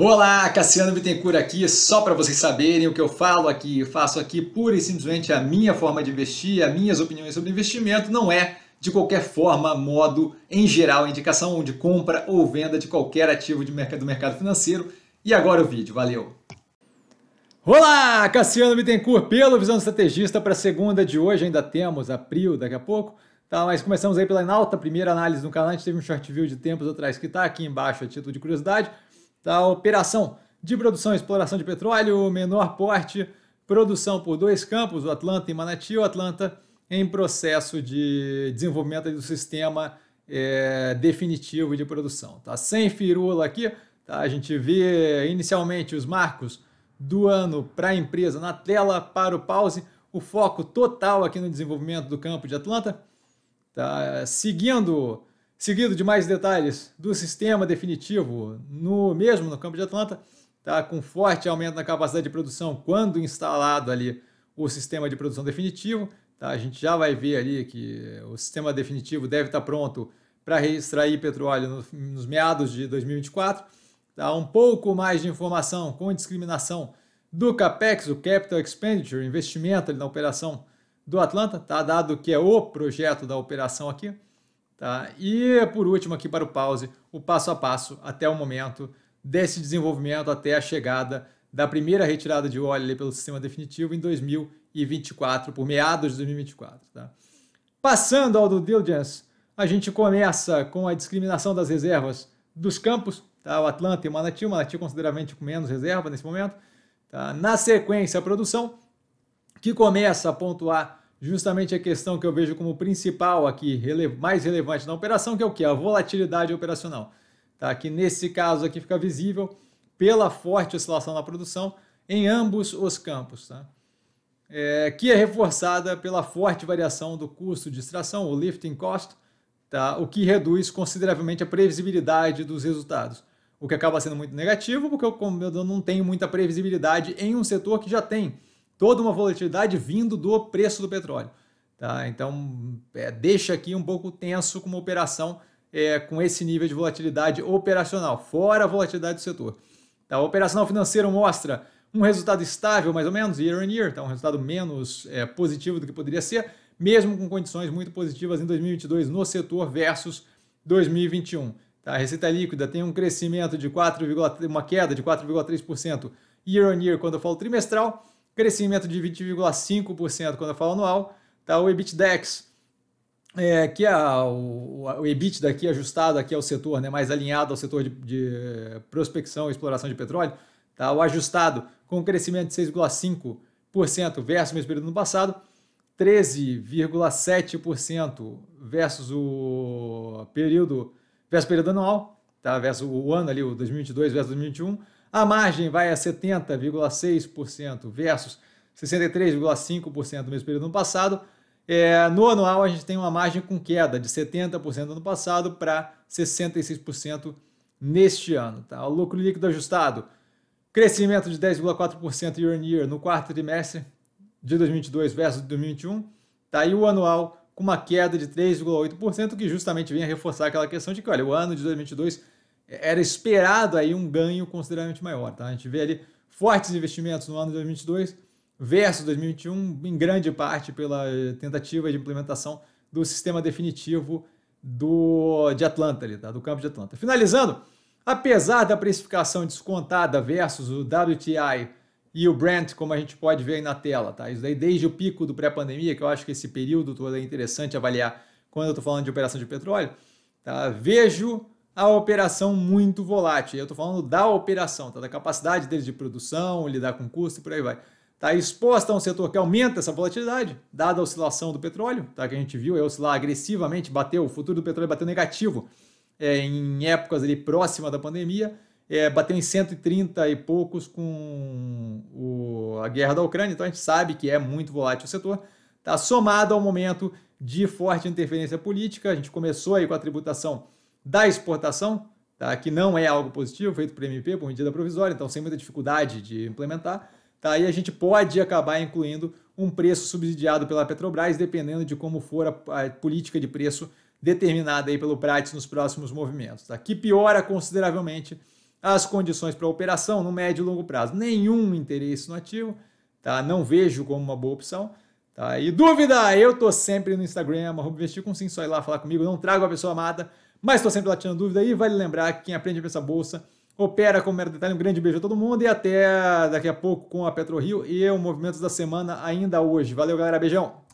Olá, Cassiano Bittencourt aqui, só para vocês saberem o que eu falo aqui, eu faço aqui pura e simplesmente a minha forma de investir, as minhas opiniões sobre investimento, não é de qualquer forma, modo, em geral, indicação de compra ou venda de qualquer ativo de mercado, do mercado financeiro. E agora o vídeo, valeu! Olá, Cassiano Bittencourt, pelo Visão Estrategista para a segunda de hoje, ainda temos abril daqui a pouco, Tá, mas começamos aí pela Enalta, primeira análise no canal, a gente teve um short view de tempos atrás que está aqui embaixo a título de curiosidade da operação de produção e exploração de petróleo, menor porte, produção por dois campos, o Atlanta e Manati, o Atlanta em processo de desenvolvimento do sistema é, definitivo de produção. Tá? Sem firula aqui, tá? a gente vê inicialmente os marcos do ano para a empresa na tela, para o pause, o foco total aqui no desenvolvimento do campo de Atlanta, tá? seguindo seguido de mais detalhes do sistema definitivo no mesmo no campo de Atlanta, tá? com forte aumento na capacidade de produção quando instalado ali o sistema de produção definitivo. Tá? A gente já vai ver ali que o sistema definitivo deve estar tá pronto para extrair petróleo nos meados de 2024. Tá? Um pouco mais de informação com discriminação do CAPEX, o Capital Expenditure, investimento ali na operação do Atlanta, tá? dado que é o projeto da operação aqui. Tá? E por último, aqui para o pause, o passo a passo até o momento desse desenvolvimento até a chegada da primeira retirada de óleo pelo sistema definitivo em 2024, por meados de 2024. Tá? Passando ao do diligence, a gente começa com a discriminação das reservas dos campos, tá? o Atlanta e o Manati, o Manati consideravelmente com menos reserva nesse momento. Tá? Na sequência, a produção, que começa a pontuar justamente a questão que eu vejo como principal aqui, rele mais relevante na operação, que é o que? A volatilidade operacional. Tá? Que nesse caso aqui fica visível pela forte oscilação na produção em ambos os campos, tá? É, que é reforçada pela forte variação do custo de extração, o lifting cost, tá? o que reduz consideravelmente a previsibilidade dos resultados. O que acaba sendo muito negativo, porque eu, como eu não tenho muita previsibilidade em um setor que já tem toda uma volatilidade vindo do preço do petróleo. Tá? Então, é, deixa aqui um pouco tenso com uma operação é, com esse nível de volatilidade operacional, fora a volatilidade do setor. Tá? O operacional financeiro mostra um resultado estável, mais ou menos, year on year, tá? um resultado menos é, positivo do que poderia ser, mesmo com condições muito positivas em 2022 no setor versus 2021. Tá? A receita líquida tem um crescimento de 4, uma queda de 4,3% year on year quando eu falo trimestral, crescimento de 20,5% quando eu falo anual, tá? O EBITDEX, é, que é o, o EBITDA aqui ajustado aqui ao setor, né, mais alinhado ao setor de, de prospecção e exploração de petróleo, tá? O ajustado com crescimento de 6,5% versus o mesmo período no passado, 13,7% versus o período versus o período anual, tá? Versus o ano ali, o 2022 versus 2021 a margem vai a 70,6% versus 63,5% no mesmo período no passado. É, no anual, a gente tem uma margem com queda de 70% no ano passado para 66% neste ano. Tá? O lucro líquido ajustado, crescimento de 10,4% year on year no quarto trimestre de 2022 versus 2021. Tá? E o anual com uma queda de 3,8%, que justamente vem a reforçar aquela questão de que, olha, o ano de 2022 era esperado aí um ganho consideravelmente maior. Tá? A gente vê ali fortes investimentos no ano de 2022 versus 2021, em grande parte pela tentativa de implementação do sistema definitivo do, de Atlanta, ali, tá? do campo de Atlanta. Finalizando, apesar da precificação descontada versus o WTI e o Brent, como a gente pode ver aí na tela, tá? Isso daí desde o pico do pré-pandemia, que eu acho que esse período todo é interessante avaliar quando eu estou falando de operação de petróleo, tá? Vejo a operação muito volátil. eu estou falando da operação, tá? da capacidade deles de produção, lidar com custo e por aí vai. Está exposta a um setor que aumenta essa volatilidade, dada a oscilação do petróleo, tá? que a gente viu é oscilar agressivamente, bateu, o futuro do petróleo bateu negativo é, em épocas ali próxima da pandemia, é, bateu em 130 e poucos com o, a guerra da Ucrânia, então a gente sabe que é muito volátil o setor. Está somado ao momento de forte interferência política, a gente começou aí com a tributação da exportação, tá? que não é algo positivo, feito por MP, por medida provisória, então sem muita dificuldade de implementar. Tá? E a gente pode acabar incluindo um preço subsidiado pela Petrobras, dependendo de como for a, a política de preço determinada aí pelo Prates nos próximos movimentos, tá? que piora consideravelmente as condições para operação no médio e longo prazo. Nenhum interesse no ativo, tá? não vejo como uma boa opção. Tá? E dúvida, eu tô sempre no Instagram, investir com sim, só ir lá falar comigo, não trago a pessoa amada, mas estou sempre lá tirando dúvida e vale lembrar que quem aprende a pensar bolsa opera com mero detalhe. Um grande beijo a todo mundo e até daqui a pouco com a PetroRio e o Movimentos da Semana ainda hoje. Valeu, galera. Beijão!